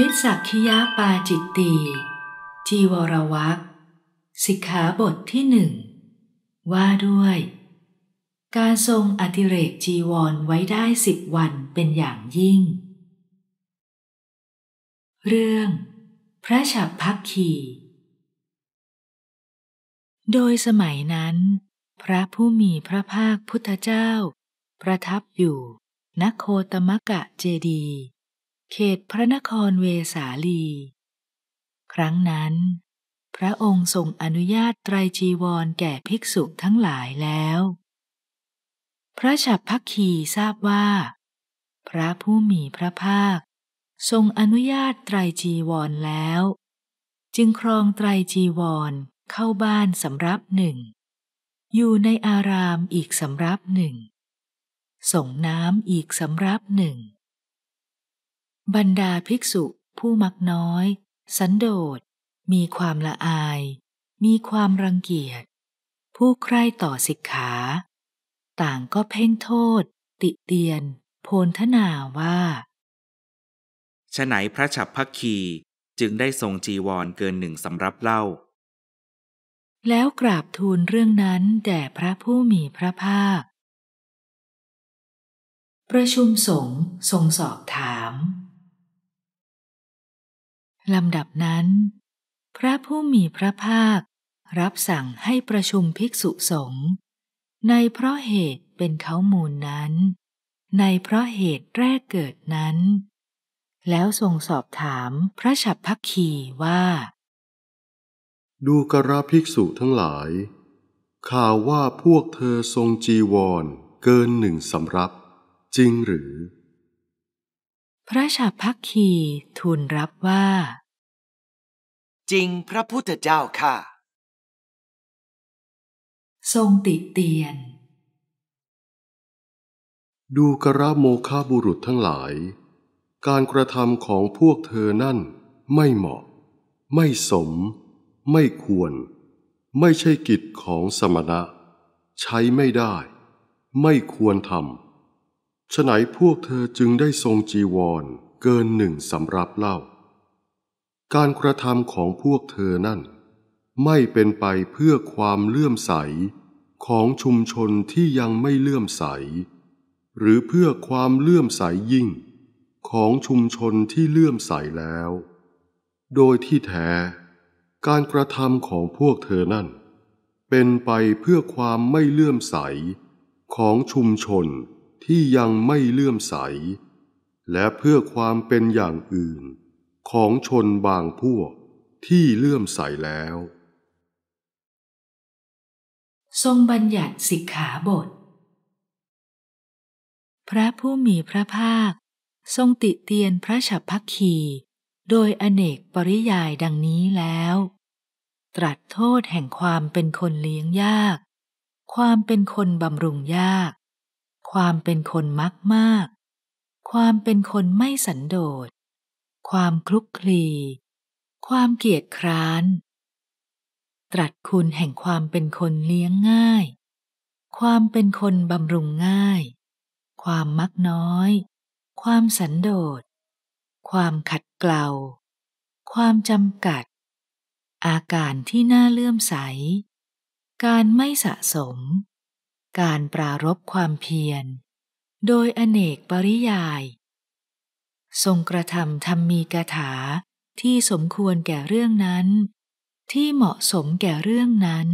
นิสักคิยาปาจิตตีจีวรวัคสิกขาบทที่หนึ่งว่าด้วย การทรงอติเรกจีวรไว้ได้สิบวันเป็นอย่างยิ่ง เรื่อง พระฉับพักขีโดยสมัยนั้น พระผู้มีพระภาคพุทธเจ้า ประทับอยู่นโคตมกะเจดีเขตพระนครเวสาลี ครั้งนั้น พระองค์ทรงอนุญาตไตรจีวรแก่ภิกษุทั้งหลายแล้ว พระฉับพักขีทราบว่า พระผู้มีพระภาค ทรงอนุญาตไตรจีวรแล้ว จึงครองไตรจีวรเข้าบ้านสำรับหนึ่งอยู่ในอารามอีกสำรับหนึ่งส่งน้ำอีกสำรับหนึ่งบรรดาภิกษุผู้มักน้อย สันโดษ มีความละอาย มีความรังเกียจ ผู้ใคร่ต่อสิกขา ต่างก็เพ่งโทษ ติเตียน โพนทนาว่าฉไหนพระฉับพักคีจึงได้ทรงจีวรเกินหนึ่งสำรับเล่า แล้วกราบทูลเรื่องนั้นแด่พระผู้มีพระภาค ประชุมสงฆ์ทรงสอบถามลำดับนั้น พระผู้มีพระภาครับสั่งให้ประชุมภิกษุสงฆ์ในเพราะเหตุเป็นเขามูลนั้น ในเพราะเหตุแรกเกิดนั้น แล้วทรงสอบถามพระฉับพักคีว่า ดูกราภิกษุทั้งหลายข่าวว่าพวกเธอทรงจีวรเกินหนึ่งสำรับ จริงหรือพระชาพักขีทูลรับว่า จริงพระพุทธเจ้าค่ะ ทรงติเตียน ดูกระโมคาบุรุษทั้งหลาย การกระทำของพวกเธอนั่นไม่เหมาะ ไม่สม ไม่ควร ไม่ใช่กิจของสมณะ ใช้ไม่ได้ ไม่ควรทำฉไหนพวกเธอจึงได้ทรงจีวรเกินหนึ่งสำรับเล่า การกระทำของพวกเธอนั่น ไม่เป็นไปเพื่อความเลื่อมใสของชุมชนที่ยังไม่เลื่อมใส หรือเพื่อความเลื่อมใสยิ่ง ของชุมชนที่เลื่อมใสแล้ว โดยที่แท้ การกระทำของพวกเธอนั่น เป็นไปเพื่อความไม่เลื่อมใสของชุมชนที่ยังไม่เลื่อมใส และเพื่อความเป็นอย่างอื่น ของชนบางพวกที่เลื่อมใสแล้ว ทรงบัญญัติสิกขาบท พระผู้มีพระภาค ทรงติเตียนพระฉับพักคีโดยอเนกปริยายดังนี้แล้ว ตรัสโทษแห่งความเป็นคนเลี้ยงยาก ความเป็นคนบำรุงยากความเป็นคนมักมาก ความเป็นคนไม่สันโดษ ความคลุกคลีความเกียจคร้าน ตรัสคุณแห่งความเป็นคนเลี้ยงง่าย ความเป็นคนบำรุงง่าย ความมักน้อย ความสันโดษ ความขัดเกลา ความจำกัด อาการที่น่าเลื่อมใส การไม่สะสมการปรารบความเพียร โดยอเนกปริยาย ทรงกระทำธรรมมีกถาที่สมควรแก่เรื่องนั้น ที่เหมาะสมแก่เรื่องนั้น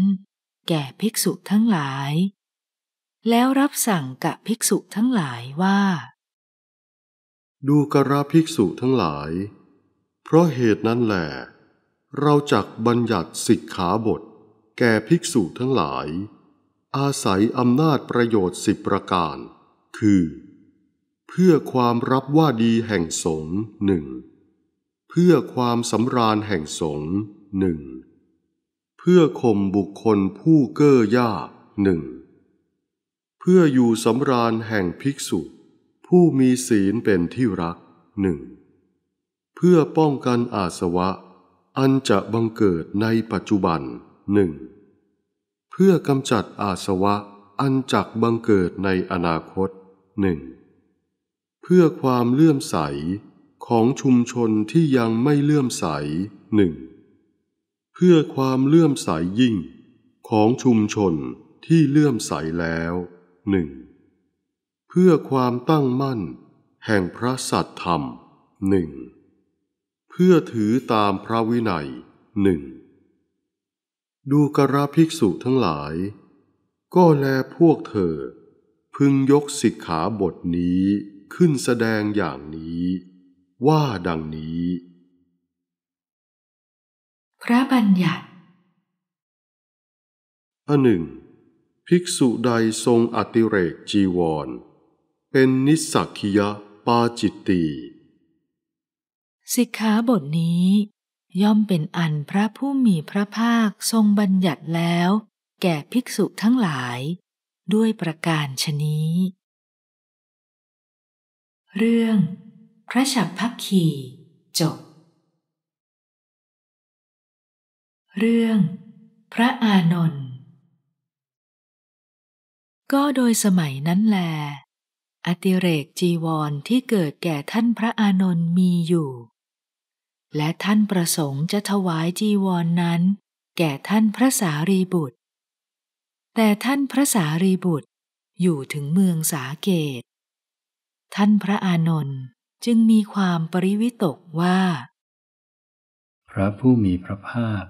แก่ภิกษุทั้งหลาย แล้วรับสั่งกับภิกษุทั้งหลายว่า ดูกระภิกษุทั้งหลาย เพราะเหตุนั้นแหละ เราจักบัญญัติสิกขาบท แก่ภิกษุทั้งหลายอาศัยอำนาจประโยชน์สิบประการ คือ เพื่อความรับว่าดีแห่งสงหนึ่ง เพื่อความสำราญแห่งสงหนึ่ง เพื่อข่มบุคคลผู้เก้อยากหนึ่ง เพื่ออยู่สำราญแห่งภิกษุ ผู้มีศีลเป็นที่รักหนึ่ง เพื่อป้องกันอาสวะอันจะบังเกิดในปัจจุบันหนึ่งเพื่อกำจัดอาสวะอันจักบังเกิดในอนาคตหนึ่งเพื่อความเลื่อมใสของชุมชนที่ยังไม่เลื่อมใสหนึ่งเพื่อความเลื่อมใสยิ่งของชุมชนที่เลื่อมใสแล้วหนึ่งเพื่อความตั้งมั่นแห่งพระสัตธรรมหนึ่งเพื่อถือตามพระวินัยหนึ่งดูกระภิกษุทั้งหลาย ก็แลพวกเธอ พึงยกสิกขาบทนี้ขึ้นแสดงอย่างนี้ ว่าดังนี้ พระบัญญัติอันหนึ่ง ภิกษุใดทรงอติเรกจีวร เป็นนิสักคียปาจิตตีสิกขาบทนี้ย่อมเป็นอันพระผู้มีพระภาคทรงบัญญัติแล้ว แก่ภิกษุทั้งหลาย ด้วยประการชนี้ เรื่อง พระฉับพักขีจบ เรื่อง พระอานนท์ก็โดยสมัยนั้นแล อติเรกจีวรที่เกิดแก่ท่านพระอานนท์มีอยู่และท่านประสงค์จะถวายจีวรนนั้น แก่ท่านพระสารีบุตร แต่ท่านพระสารีบุตรอยู่ถึงเมืองสาเกต ท่านพระอานนท์จึงมีความปริวิตกว่า พระผู้มีพระภาค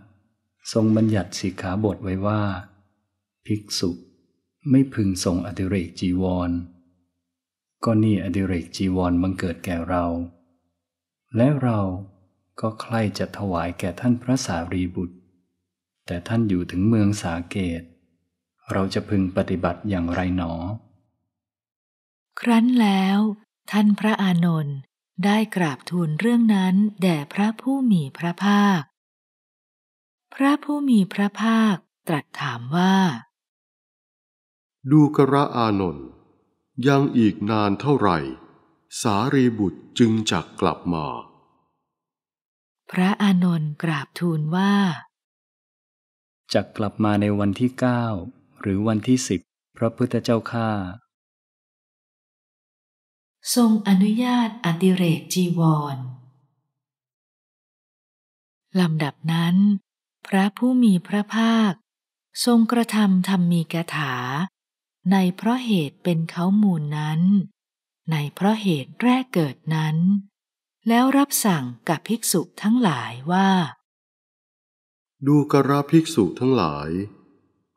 ทรงบัญญัติสิกขาบทไว้ว่า ภิกษุไม่พึงส่งอดิเรกจีวรก็นี่อดิเรกจีวรบังเกิดแก่เรา และเราก็ใคร่จะถวายแก่ท่านพระสารีบุตร แต่ท่านอยู่ถึงเมืองสาเกต เราจะพึงปฏิบัติอย่างไรหนอ ครั้นแล้วท่านพระอานนท์ได้กราบทูลเรื่องนั้น แด่พระผู้มีพระภาค พระผู้มีพระภาคตรัสถามว่า ดูกระอานนท์ยังอีกนานเท่าไหร่ สารีบุตรจึงจักกลับมาพระอานนท์กราบทูลว่า จะกลับมาในวันที่เก้าหรือวันที่สิบพระพุทธเจ้าข้าทรงอนุญาตอติเรกจีวรลำดับนั้น พระผู้มีพระภาค ทรงกระทำธรรมมีกถา ในเพราะเหตุเป็นเขามูลนั้น ในเพราะเหตุแรกเกิดนั้นแล้วรับสั่งกับภิกษุทั้งหลายว่า ดูกระภิกษุทั้งหลาย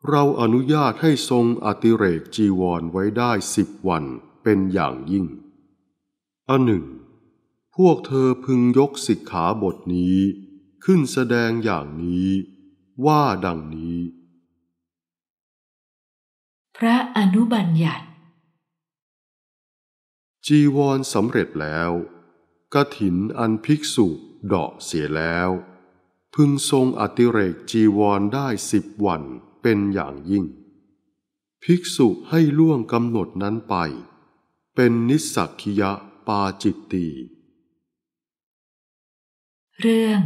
เราอนุญาตให้ทรงอติเรกจีวรไว้ได้สิบวันเป็นอย่างยิ่ง อันหนึ่ง พวกเธอพึงยกสิกขาบทนี้ขึ้นแสดงอย่างนี้ว่าดังนี้ พระอนุบัญญัติ จีวรสำเร็จแล้วกถินอันภิกษุเดาะเสียแล้ว พึงทรงอติเรกจีวรได้สิบวันเป็นอย่างยิ่ง ภิกษุให้ล่วงกำหนดนั้นไป เป็นนิสสักคิยะปาจิตตีเรื่อง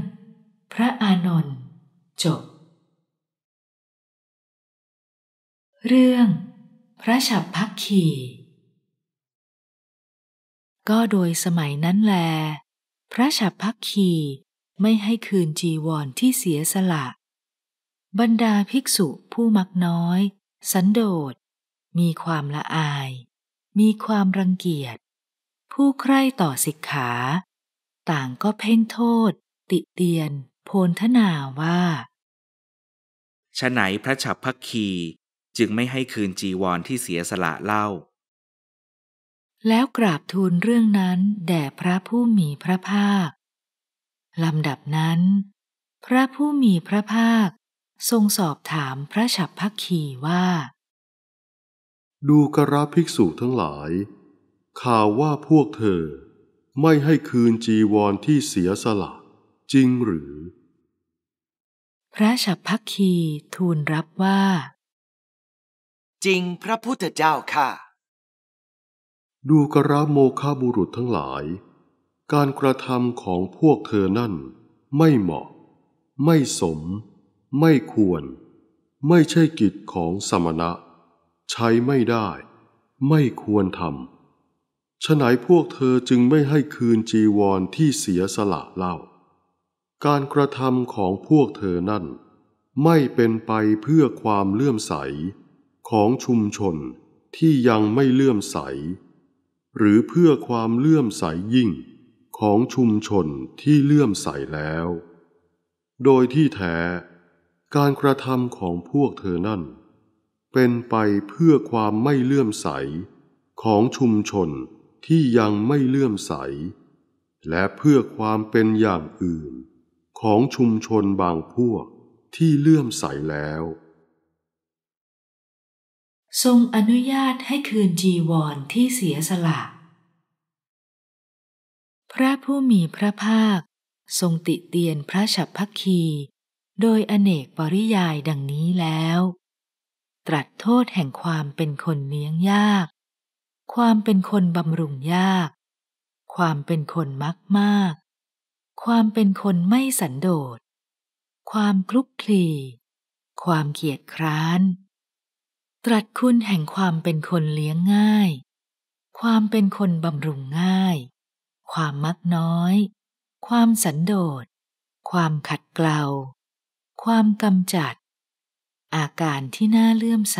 พระอานนท์จบ เรื่องพระฉับพักขีก็โดยสมัยนั้นแล พระฉับพักคีไม่ให้คืนจีวรที่เสียสละ บรรดาภิกษุผู้มักน้อยสันโดษ มีความละอาย มีความรังเกียจ ผู้ใคร่ต่อสิกขา ต่างก็เพ่งโทษติเตียน โพนทนาว่าฉะไหนพระฉับพักคี จึงไม่ให้คืนจีวรที่เสียสละเล่าแล้วกราบทูลเรื่องนั้นแด่พระผู้มีพระภาคลำดับนั้นพระผู้มีพระภาค ทรงสอบถามพระฉับพักขีว่า ดูกระภิกษุทั้งหลายข่าวว่าพวกเธอ ไม่ให้คืนจีวรที่เสียสละ จริงหรือ พระฉับพักขีทูลรับว่า จริงพระพุทธเจ้าค่ะดูกระโมคาบุรุษทั้งหลาย การกระทำของพวกเธอนั่น ไม่เหมาะ ไม่สม ไม่ควร ไม่ใช่กิจของสมณะ ใช้ไม่ได้ ไม่ควรทำฉะไหนพวกเธอจึงไม่ให้คืนจีวรที่เสียสละเล่า การกระทำของพวกเธอนั่น ไม่เป็นไปเพื่อความเลื่อมใสของชุมชนที่ยังไม่เลื่อมใสหรือเพื่อความเลื่อมใสยิ่งของชุมชนที่เลื่อมใสแล้ว โดยที่แท้การกระทำของพวกเธอนั่น เป็นไปเพื่อความไม่เลื่อมใสของชุมชนที่ยังไม่เลื่อมใส และเพื่อความเป็นอย่างอื่นของชุมชนบางพวกที่เลื่อมใสแล้วทรงอนุญาตให้คืนจีวรที่เสียสละ พระผู้มีพระภาคทรงติเตียนพระฉับพักคี โดยอเนกปริยายดังนี้แล้ว ตรัสโทษแห่งความเป็นคนเลี้ยงยาก ความเป็นคนบำรุงยาก ความเป็นคนมักมากความเป็นคนไม่สันโดษความคลุกคลีความเกียจคร้านตรัสคุณแห่งความเป็นคนเลี้ยงง่าย ความเป็นคนบำรุงง่าย ความมักน้อย ความสันโดษ ความขัดเกลา ความกำจัด อาการที่น่าเลื่อมใส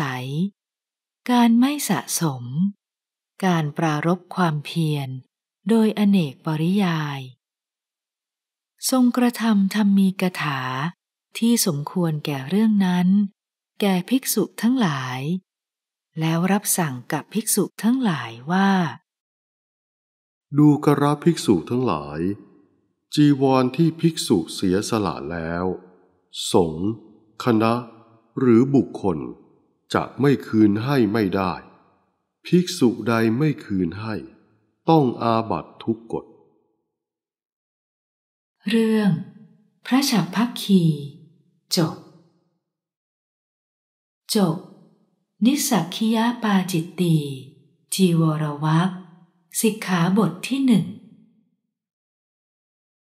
การไม่สะสม การปรารบความเพียร โดยอเนกปริยาย ทรงกระทำทำมีกถาที่สมควรแก่เรื่องนั้นแก่ภิกษุทั้งหลาย แล้วรับสั่งกับภิกษุทั้งหลายว่า ดูกระภิกษุทั้งหลาย จีวรที่ภิกษุเสียสละแล้ว สงคณะ หรือบุคคลจะไม่คืนให้ไม่ได้ ภิกษุใดไม่คืนให้ ต้องอาบัตทุกกฎเรื่อง พระฉับพักคีจบจบนิสักคิยาปาจิตตี จีวรวักสิกขาบทที่หนึ่ง